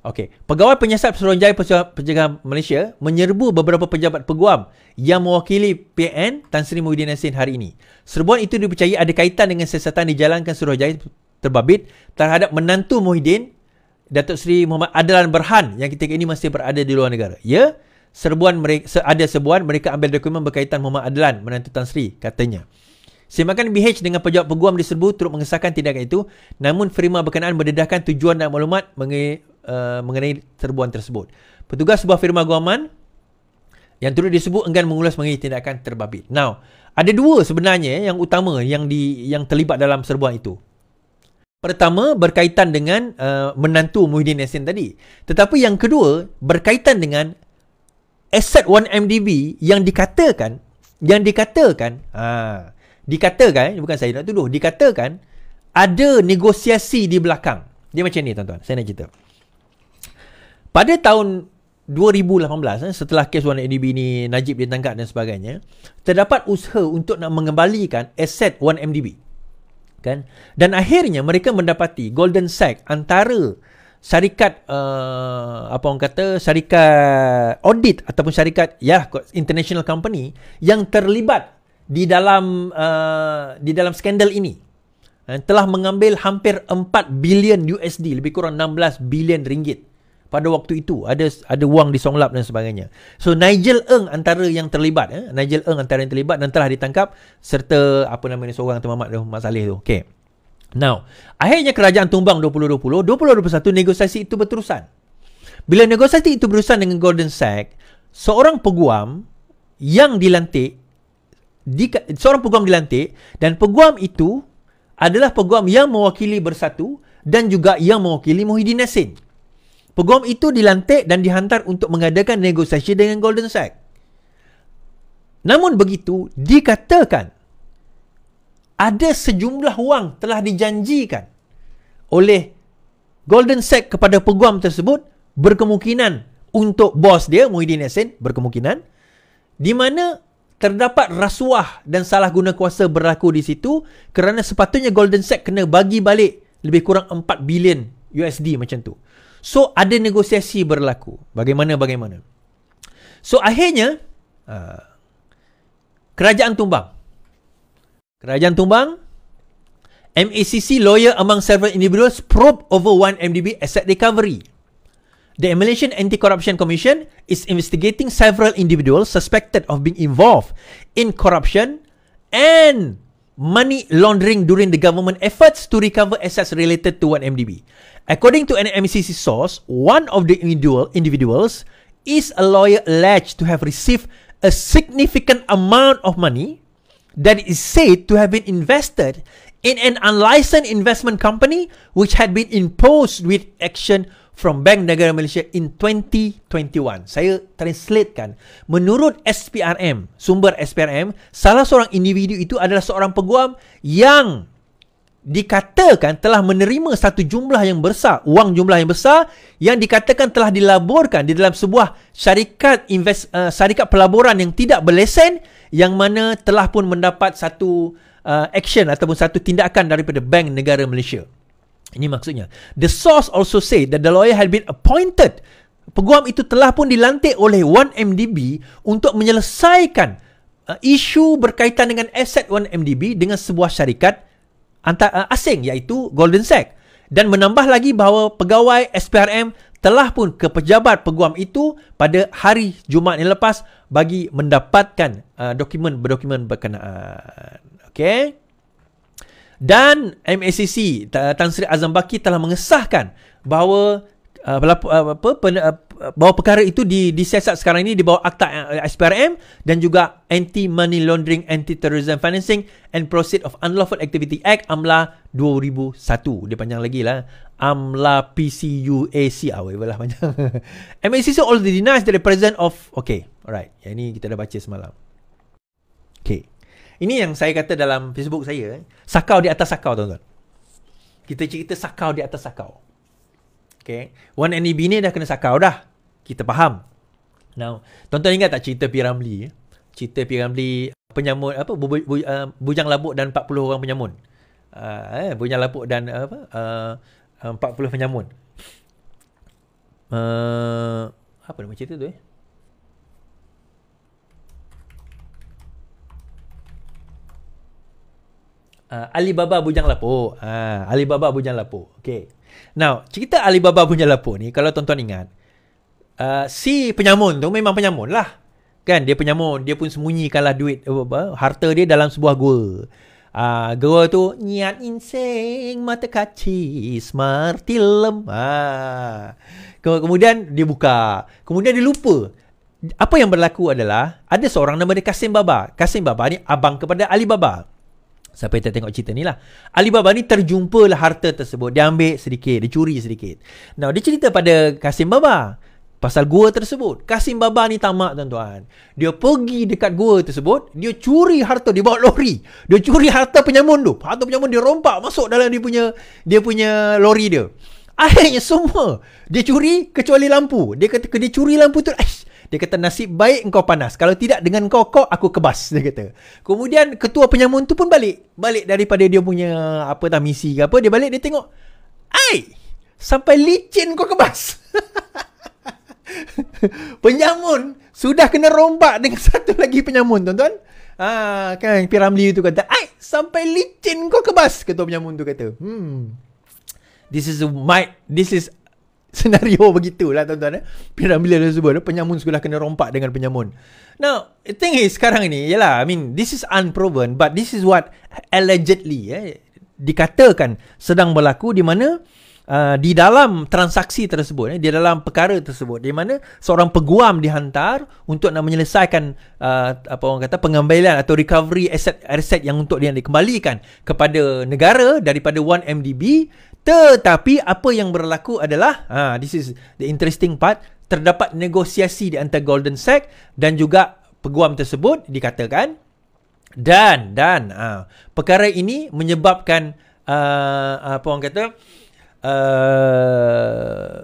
Okey, pegawai penyiasat Suruhanjaya Penjagaan Malaysia menyerbu beberapa pejabat peguam yang mewakili PN Tan Sri Muhyiddin Yassin hari ini. Serbuan itu dipercayai ada kaitan dengan siasatan dijalankan Suruhanjaya terbabit terhadap menantu Muhyiddin Datuk Seri Muhammad Adlan Berhan yang ketika ini masih berada di luar negara. Ya, serbuan mereka, ada serbuan mereka ambil dokumen berkaitan Muhammad Adlan menantu Tan Sri katanya. Semakan BH dengan pejabat peguam diserbu turut mengesahkan tindakan itu namun Firma berkenaan mendedahkan tujuan dan maklumat Uh, mengenai serbuan tersebut. Petugas sebuah firma guaman yang turut disebut enggan mengulas mengenai tindakan terbabit. Now, ada dua sebenarnya yang utama yang di yang terlibat dalam serbuan itu. Pertama berkaitan dengan uh, menantu Muhyiddin Yassin tadi. Tetapi yang kedua berkaitan dengan aset 1MDB yang dikatakan yang dikatakan ha, dikatakan eh, bukan saya nak tuduh dikatakan ada negosiasi di belakang. Dia macam ni tuan-tuan. Saya nak cerita. Pada tahun 2018 eh, setelah kes 1MDB ni Najib ditangkap dan sebagainya terdapat usaha untuk nak mengembalikan aset 1MDB kan dan akhirnya mereka mendapati golden sack antara syarikat uh, apa orang kata syarikat audit ataupun syarikat ya international company yang terlibat di dalam uh, di dalam skandal ini eh, telah mengambil hampir 4 bilion USD lebih kurang 16 bilion ringgit pada waktu itu ada ada wang disonglap dan sebagainya. So Nigel Eng antara yang terlibat eh? Nigel Eng antara yang terlibat dan telah ditangkap serta apa nama ni seorang Tuan Mahmud Mat Saleh tu. Okey. Now, akhirnya kerajaan tumbang 2020, 2021 negosiasi itu berterusan. Bila negosiasi itu berterusan dengan Golden Sack, seorang peguam yang dilantik di, seorang peguam dilantik dan peguam itu adalah peguam yang mewakili bersatu dan juga yang mewakili Muhyiddin Nassim. Peguam itu dilantik dan dihantar untuk mengadakan negosiasi dengan Golden Sachs. Namun begitu, dikatakan ada sejumlah wang telah dijanjikan oleh Golden Sachs kepada peguam tersebut berkemungkinan untuk bos dia, Muhyiddin Yassin, berkemungkinan di mana terdapat rasuah dan salah guna kuasa berlaku di situ kerana sepatutnya Golden Sachs kena bagi balik lebih kurang 4 bilion USD macam tu. So ada negosiasi berlaku. Bagaimana bagaimana. So akhirnya uh, kerajaan tumbang. Kerajaan tumbang. MACC lawyer among several individuals probe over 1MDB asset recovery. The Malaysian Anti-Corruption Commission is investigating several individuals suspected of being involved in corruption and money laundering during the government efforts to recover assets related to 1MDB. According to an MCC source, one of the individual individuals is a lawyer alleged to have received a significant amount of money that is said to have been invested in an unlicensed investment company which had been imposed with action from Bank Negara Malaysia in 2021. Saya translatekan. Menurut SPRM, sumber SPRM, salah seorang individu itu adalah seorang peguam yang dikatakan telah menerima satu jumlah yang besar, wang jumlah yang besar yang dikatakan telah dilaburkan di dalam sebuah syarikat invest uh, syarikat pelaburan yang tidak berlesen yang mana telah pun mendapat satu uh, action ataupun satu tindakan daripada Bank Negara Malaysia. Ini maksudnya. The source also say that the lawyer had been appointed. Peguam itu telah pun dilantik oleh 1MDB untuk menyelesaikan uh, isu berkaitan dengan aset 1MDB dengan sebuah syarikat antara, eh, asing iaitu Golden Sachs dan menambah lagi bahawa pegawai SPRM telah pun ke pejabat peguam itu pada hari Jumaat yang lepas bagi mendapatkan uh, dokumen berdokumen berkenaan. Okey. Dan MACC eh, Tan Sri Azam Baki telah mengesahkan bahawa uh, berlaku, uh, apa uh, bahawa perkara itu di disiasat sekarang ini di bawah akta uh, SPRM dan juga Anti Money Laundering Anti Terrorism Financing and Proceed of Unlawful Activity Act AMLA 2001 dia panjang lagi lah AMLA PCUAC awal ah, lah panjang MACC already denies the represent of okay alright yang ini kita dah baca semalam okay ini yang saya kata dalam Facebook saya eh. sakau di atas sakau tuan-tuan kita cerita sakau di atas sakau Okay. One any e bini dah kena sakau dah. Kita faham. Now, tuan-tuan ingat tak cerita Piramli? Ya? Cerita Piramli penyamun apa bu, bu, bu, uh, bujang labuk dan 40 orang penyamun. Uh, eh, bujang labuk dan uh, apa? Uh, 40 uh, penyamun. Uh, apa nama cerita tu eh? uh, Alibaba Bujang Lapuk. Uh, Alibaba Bujang Lapuk. Okay. Now, cerita Alibaba Bujang Lapuk ni, kalau tuan-tuan ingat, uh, si penyamun tu memang penyamun lah. Kan, dia penyamun. Dia pun sembunyikanlah duit, eh, apa, apa, harta dia dalam sebuah gua. Uh, gua tu, niat insing, mata kaci, smartilem. Uh. Ah. Kemudian, dia buka. Kemudian, dia lupa. Apa yang berlaku adalah ada seorang nama dia Kasim Baba. Kasim Baba ni abang kepada Alibaba. Siapa yang tak tengok cerita ni lah. Alibaba ni terjumpa lah harta tersebut. Dia ambil sedikit. Dia curi sedikit. Now, dia cerita pada Kasim Baba. Pasal gua tersebut. Kasim Baba ni tamak tuan-tuan. Dia pergi dekat gua tersebut. Dia curi harta. Dia bawa lori. Dia curi harta penyamun tu. Harta penyamun dia rompak masuk dalam dia punya dia punya lori dia. Akhirnya semua dia curi kecuali lampu. Dia kata dia curi lampu tu. Aish, dia kata nasib baik kau panas. Kalau tidak dengan kau kau aku kebas dia kata. Kemudian ketua penyamun tu pun balik. Balik daripada dia punya apa tah misi ke apa dia balik dia tengok. Ai! Sampai licin kau kebas. penyamun sudah kena rombak dengan satu lagi penyamun tuan-tuan. Ah kan Piramli itu kata, "Ai, sampai licin kau kebas." Ketua penyamun tu kata, "Hmm. This is my this is senario begitulah tuan-tuan eh. Piram bila dia sebut eh, penyamun sekolah kena rompak dengan penyamun. Now, the thing is sekarang ni, yalah, I mean, this is unproven but this is what allegedly eh, dikatakan sedang berlaku di mana uh, di dalam transaksi tersebut, eh, di dalam perkara tersebut, di mana seorang peguam dihantar untuk nak menyelesaikan uh, apa orang kata pengambilan atau recovery aset aset yang untuk dia dikembalikan kepada negara daripada 1MDB tetapi apa yang berlaku adalah ha, This is the interesting part Terdapat negosiasi di antara Golden Sack Dan juga peguam tersebut dikatakan Dan, dan ha, Perkara ini menyebabkan uh, Apa orang kata uh,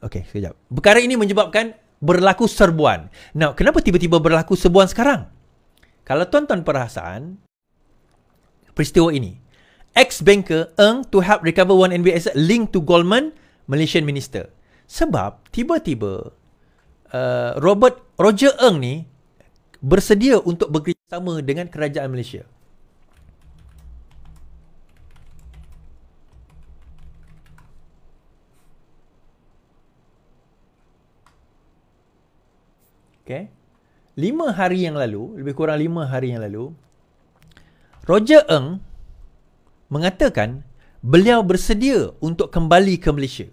Okay, sekejap Perkara ini menyebabkan berlaku serbuan Now, kenapa tiba-tiba berlaku serbuan sekarang? Kalau tuan-tuan perasan Peristiwa ini ex-banker Ng to help recover one NBA asset linked to Goldman Malaysian minister. Sebab tiba-tiba uh, Robert Roger Ng ni bersedia untuk bekerjasama dengan kerajaan Malaysia. Okay. Lima hari yang lalu, lebih kurang lima hari yang lalu, Roger Ng mengatakan beliau bersedia untuk kembali ke Malaysia.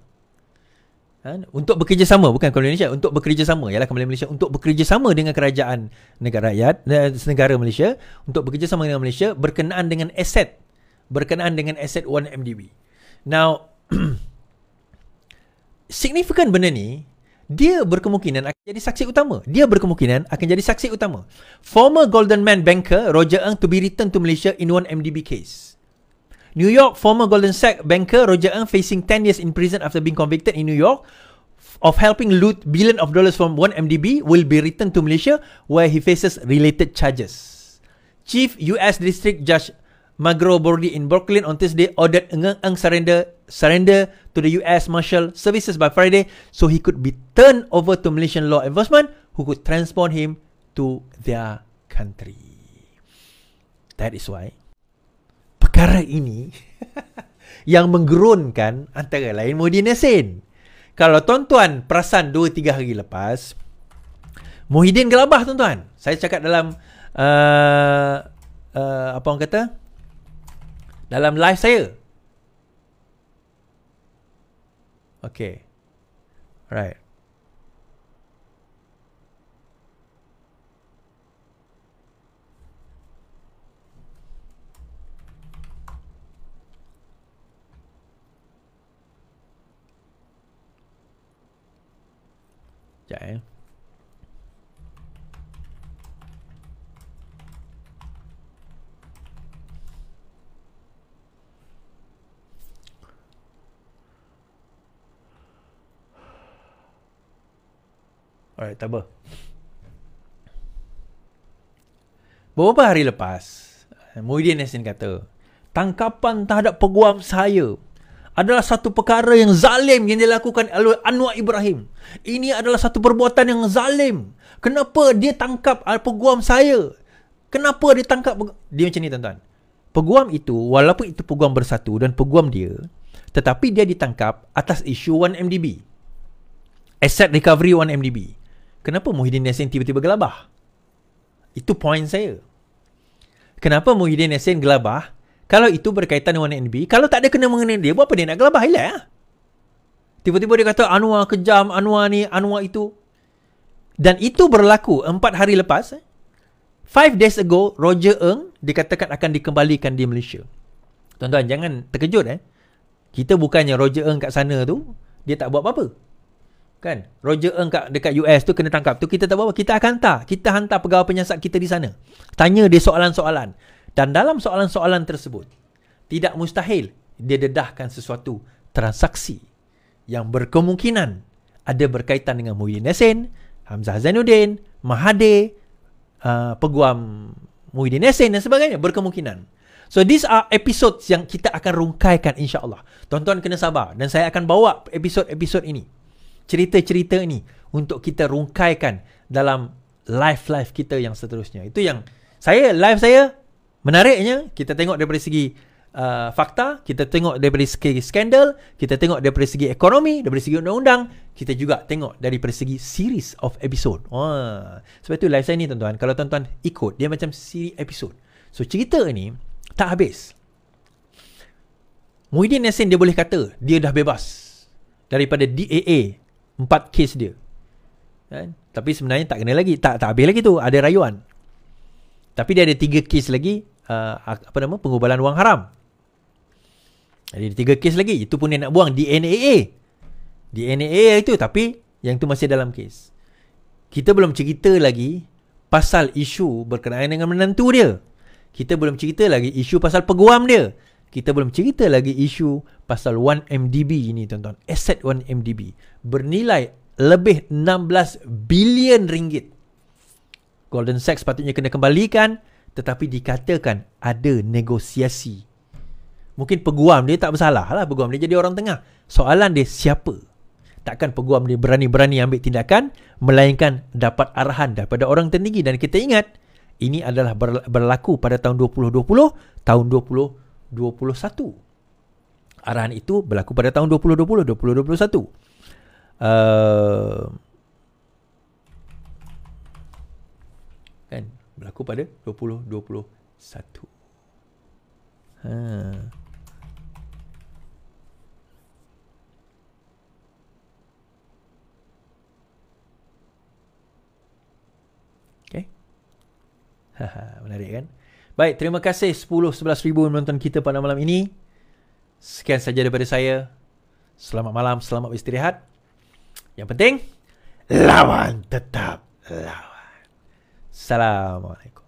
Ha? Untuk bekerjasama, bukan kalau Malaysia, untuk bekerjasama, ialah kembali Malaysia, untuk bekerjasama dengan kerajaan negara rakyat, eh, negara Malaysia, untuk bekerjasama dengan Malaysia berkenaan dengan aset, berkenaan dengan aset 1MDB. Now, signifikan benda ni, dia berkemungkinan akan jadi saksi utama. Dia berkemungkinan akan jadi saksi utama. Former Golden Man banker Roger Ng to be returned to Malaysia in one MDB case. New York former Golden Sachs banker Roger Ng facing 10 years in prison after being convicted in New York of helping loot billion of dollars from one MDB will be returned to Malaysia where he faces related charges. Chief US District Judge Magro Bordi in Brooklyn on Thursday ordered Ng Ng surrender surrender to the US Marshal Services by Friday so he could be turned over to Malaysian law enforcement who could transport him to their country. That is why perkara ini yang menggerunkan antara lain Muhyiddin Yassin. Kalau tuan-tuan perasan 2-3 hari lepas, Muhyiddin gelabah tuan-tuan. Saya cakap dalam, uh, uh, apa orang kata? Dalam live saya. Okay. Right. chạy Alright, tak apa. Beberapa hari lepas, Muhyiddin Yassin kata, tangkapan terhadap peguam saya adalah satu perkara yang zalim yang dilakukan oleh Anwar Ibrahim. Ini adalah satu perbuatan yang zalim. Kenapa dia tangkap ah, peguam saya? Kenapa dia tangkap dia macam ni tuan-tuan? Peguam itu walaupun itu peguam bersatu dan peguam dia tetapi dia ditangkap atas isu 1MDB. Asset recovery 1MDB. Kenapa Muhyiddin Yassin tiba-tiba gelabah? Itu poin saya. Kenapa Muhyiddin Yassin gelabah? Kalau itu berkaitan dengan NB, kalau tak ada kena mengenai dia, buat apa dia nak gelabah? Hilang lah. Tiba-tiba dia kata Anwar kejam, Anwar ni, Anwar itu. Dan itu berlaku 4 hari lepas. 5 eh. days ago, Roger Ng dikatakan akan dikembalikan di Malaysia. Tuan-tuan, jangan terkejut eh. Kita bukannya Roger Ng kat sana tu, dia tak buat apa-apa. Kan? Roger Ng kat, dekat US tu kena tangkap. Tu kita tak buat apa Kita akan hantar. Kita hantar pegawai penyiasat kita di sana. Tanya dia soalan-soalan. Dan dalam soalan-soalan tersebut, tidak mustahil dia dedahkan sesuatu transaksi yang berkemungkinan ada berkaitan dengan Muhyiddin Yassin, Hamzah Zainuddin, Mahathir, uh, Peguam Muhyiddin Yassin dan sebagainya berkemungkinan. So these are episodes yang kita akan rungkaikan insya-Allah. Tonton kena sabar dan saya akan bawa episod-episod ini. Cerita-cerita ini untuk kita rungkaikan dalam live-live kita yang seterusnya. Itu yang saya live saya Menariknya, kita tengok daripada segi uh, fakta, kita tengok daripada segi skandal, kita tengok daripada segi ekonomi, daripada segi undang-undang, kita juga tengok daripada segi series of episode. Wah. Ha. Sebab itu live saya ni tuan-tuan, kalau tuan-tuan ikut, dia macam series episode. So cerita ni tak habis. Muhyiddin Yassin dia boleh kata dia dah bebas daripada DAA empat kes dia. Kan? Tapi sebenarnya tak kena lagi. Tak, tak habis lagi tu. Ada rayuan. Tapi dia ada tiga kes lagi uh, apa nama pengubalan wang haram. Jadi ada tiga kes lagi itu pun dia nak buang DNA. DNA itu tapi yang tu masih dalam kes. Kita belum cerita lagi pasal isu berkenaan dengan menantu dia. Kita belum cerita lagi isu pasal peguam dia. Kita belum cerita lagi isu pasal 1MDB ini tuan-tuan. Aset 1MDB bernilai lebih 16 bilion ringgit. 16 Golden Sachs patutnya kena kembalikan tetapi dikatakan ada negosiasi. Mungkin peguam dia tak bersalah lah. Peguam dia jadi orang tengah. Soalan dia siapa? Takkan peguam dia berani-berani ambil tindakan melainkan dapat arahan daripada orang tertinggi. Dan kita ingat ini adalah berlaku pada tahun 2020, tahun 2021. Arahan itu berlaku pada tahun 2020, 2021. Uh, berlaku pada 2021. Ha. Okay. Haha, menarik kan? Baik, terima kasih 10-11 ribu menonton kita pada malam ini. Sekian saja daripada saya. Selamat malam, selamat beristirahat. Yang penting, lawan tetap lawan. Salam alaikum.